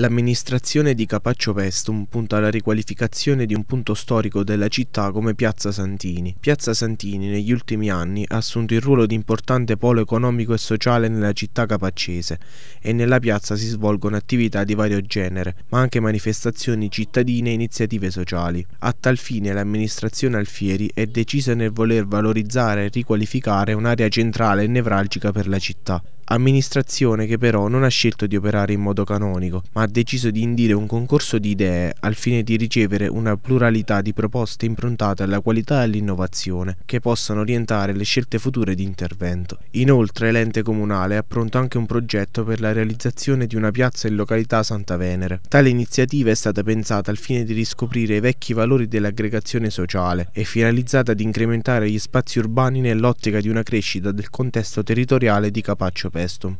L'amministrazione di Capaccio Pestum punta alla riqualificazione di un punto storico della città come Piazza Santini. Piazza Santini negli ultimi anni ha assunto il ruolo di importante polo economico e sociale nella città capaccese e nella piazza si svolgono attività di vario genere, ma anche manifestazioni cittadine e iniziative sociali. A tal fine l'amministrazione Alfieri è decisa nel voler valorizzare e riqualificare un'area centrale e nevralgica per la città amministrazione che però non ha scelto di operare in modo canonico, ma ha deciso di indire un concorso di idee al fine di ricevere una pluralità di proposte improntate alla qualità e all'innovazione che possano orientare le scelte future di intervento. Inoltre l'ente comunale ha pronto anche un progetto per la realizzazione di una piazza in località Santa Venere. Tale iniziativa è stata pensata al fine di riscoprire i vecchi valori dell'aggregazione sociale e finalizzata ad incrementare gli spazi urbani nell'ottica di una crescita del contesto territoriale di Capaccio Pestum.